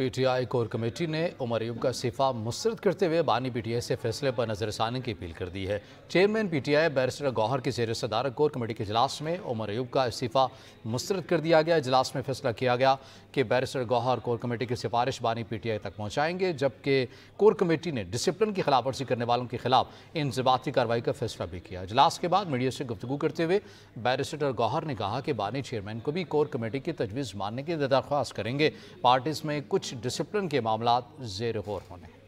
PTI core committee ने उमर अयूब का इस्तीफा मुस्रद करते हुए बानी पीटीआई से फैसले पर नजरसानी की अपील कर दी है चेयरमैन पीटीआई बैरिस्टर गौहर की जेर सदारत कोर कमेटी के इजलास में उमर अयूब का इस्तीफा मुस्रद कर दिया गया इजलास में फैसला किया गया कि बैरिस्टर गौहर कोर कमेटी की सिफारिश बानी पीटीआई तक पहुँचाएंगे जबकि कोर कमेटी ने डिसिप्लिन की खिलाफवर्जी करने वालों के खिलाफ इंजबाती कार्रवाई का फैसला भी किया इजलास के बाद मीडिया से गुफ्तु करते हुए बैरिस्टर गौहर ने कहा कि बानी चेयरमैन को भी कोर कमेटी की तजवीज़ मानने की दरख्वास्त करेंगे पार्टीज में कुछ कुछ डिसिप्लिन के मामला जेर गौर होने हैं